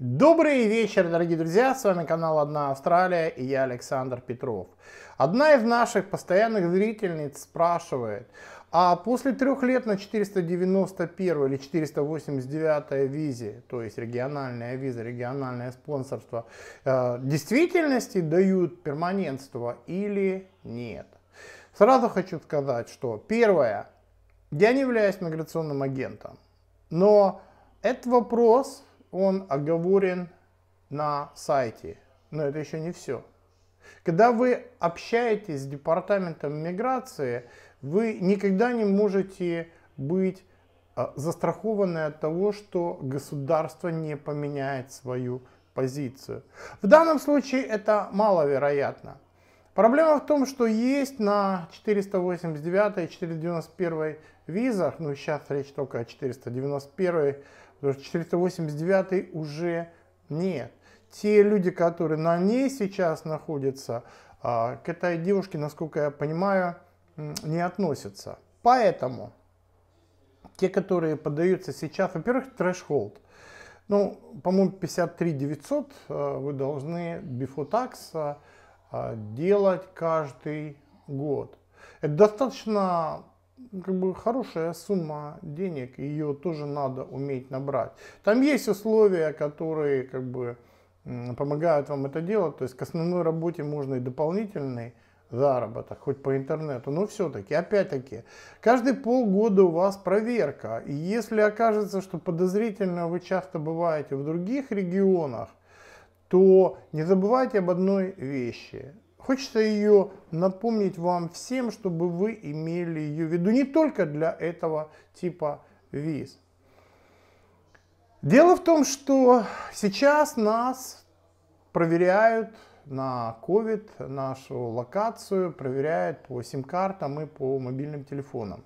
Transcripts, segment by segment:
Добрый вечер, дорогие друзья! С вами канал «Одна Австралия» и я Александр Петров. Одна из наших постоянных зрительниц спрашивает, а после трех лет на 491 или 489 визе, то есть региональная виза, региональное спонсорство, в э, действительности дают перманентство или нет? Сразу хочу сказать, что первое, я не являюсь миграционным агентом, но этот вопрос – он оговорен на сайте. Но это еще не все. Когда вы общаетесь с департаментом миграции, вы никогда не можете быть э, застрахованы от того, что государство не поменяет свою позицию. В данном случае это маловероятно. Проблема в том, что есть на 489 и 491 визах, ну сейчас речь только о 491, потому что 489 уже нет. Те люди, которые на ней сейчас находятся, а, к этой девушке, насколько я понимаю, не относятся. Поэтому те, которые подаются сейчас, во-первых, трэш-холд. Ну, по-моему, 53 900 а, вы должны before tax а, делать каждый год. Это достаточно как бы хорошая сумма денег, ее тоже надо уметь набрать. Там есть условия, которые как бы помогают вам это делать, то есть к основной работе можно и дополнительный заработок, хоть по интернету, но все-таки, опять-таки, каждые полгода у вас проверка, и если окажется, что подозрительно вы часто бываете в других регионах, то не забывайте об одной вещи. Хочется ее напомнить вам всем, чтобы вы имели ее в виду не только для этого типа виз. Дело в том, что сейчас нас проверяют на COVID, нашу локацию проверяют по сим-картам и по мобильным телефонам.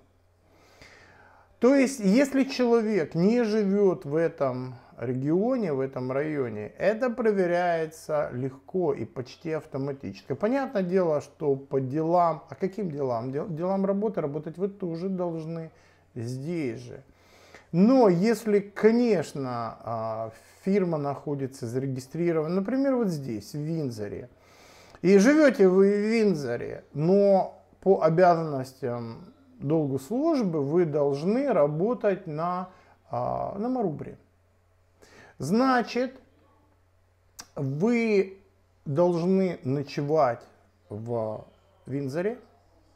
То есть, если человек не живет в этом регионе, в этом районе, это проверяется легко и почти автоматически. Понятное дело, что по делам, а каким делам? Делам работы, работать вы тоже должны здесь же. Но если, конечно, а, фирма находится зарегистрирована, например, вот здесь, в Винзоре, и живете вы в Винзоре, но по обязанностям долгу службы вы должны работать на, а, на Марубре. Значит, вы должны ночевать в Винзоре,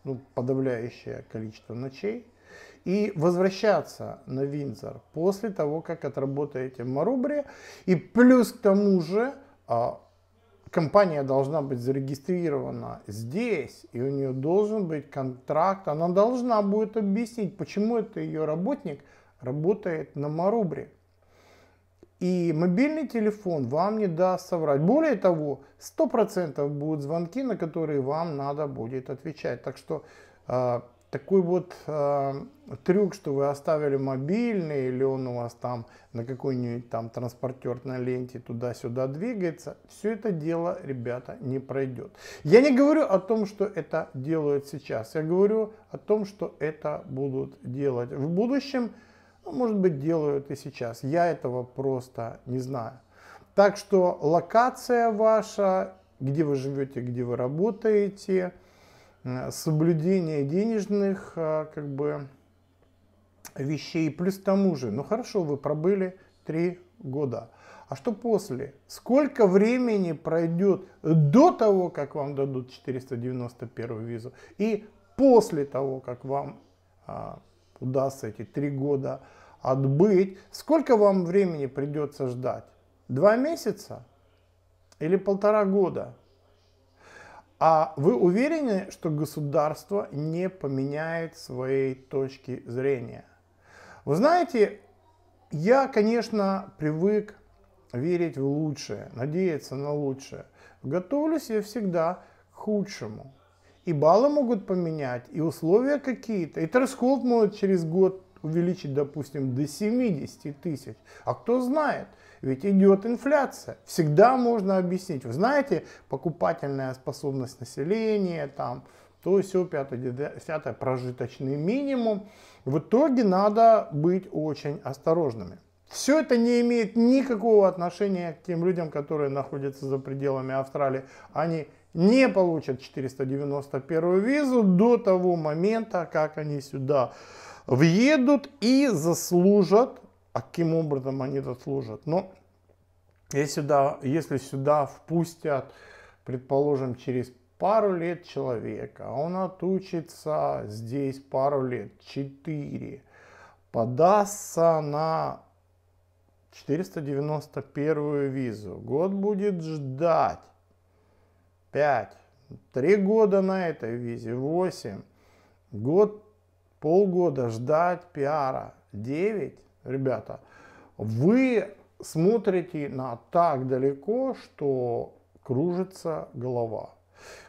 ну, подавляющее количество ночей, и возвращаться на Винзор после того, как отработаете в Марубре. И плюс к тому же а, компания должна быть зарегистрирована здесь, и у нее должен быть контракт, она должна будет объяснить, почему это ее работник работает на Марубре. И мобильный телефон вам не даст соврать. Более того, 100% будут звонки, на которые вам надо будет отвечать. Так что а, такой вот э, трюк, что вы оставили мобильный, или он у вас там на какой-нибудь там транспортерной ленте туда-сюда двигается, все это дело, ребята, не пройдет. Я не говорю о том, что это делают сейчас, я говорю о том, что это будут делать в будущем, ну, может быть, делают и сейчас. Я этого просто не знаю. Так что локация ваша, где вы живете, где вы работаете – Э, соблюдение денежных э, как бы вещей. Плюс к тому же, ну хорошо, вы пробыли три года. А что после? Сколько времени пройдет до того, как вам дадут 491 визу? И после того, как вам а, удастся эти три года отбыть, сколько вам времени придется ждать? Два месяца или полтора года? А вы уверены, что государство не поменяет своей точки зрения? Вы знаете, я, конечно, привык верить в лучшее, надеяться на лучшее. Готовлюсь я всегда к худшему. И баллы могут поменять, и условия какие-то, и Тресколд может через год увеличить, допустим, до 70 тысяч. А кто знает, ведь идет инфляция. Всегда можно объяснить. Вы знаете, покупательная способность населения, там, то все, пятое, десятое, прожиточный минимум. В итоге надо быть очень осторожными. Все это не имеет никакого отношения к тем людям, которые находятся за пределами Австралии. Они не получат 491 визу до того момента, как они сюда въедут и заслужат. А каким образом они заслужат? Ну, если сюда, если сюда впустят, предположим, через пару лет человека, а он отучится здесь пару лет, 4, подастся на 491 визу, год будет ждать, 5, 3 года на этой визе, 8, год полгода ждать пиара. 9, ребята, вы смотрите на так далеко, что кружится голова.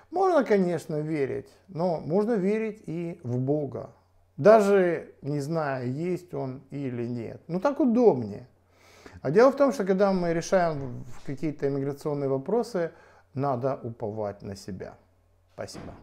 Можно, конечно, верить, но можно верить и в Бога. Даже не зная, есть он или нет. Но так удобнее. А дело в том, что когда мы решаем какие-то иммиграционные вопросы, надо уповать на себя. Спасибо.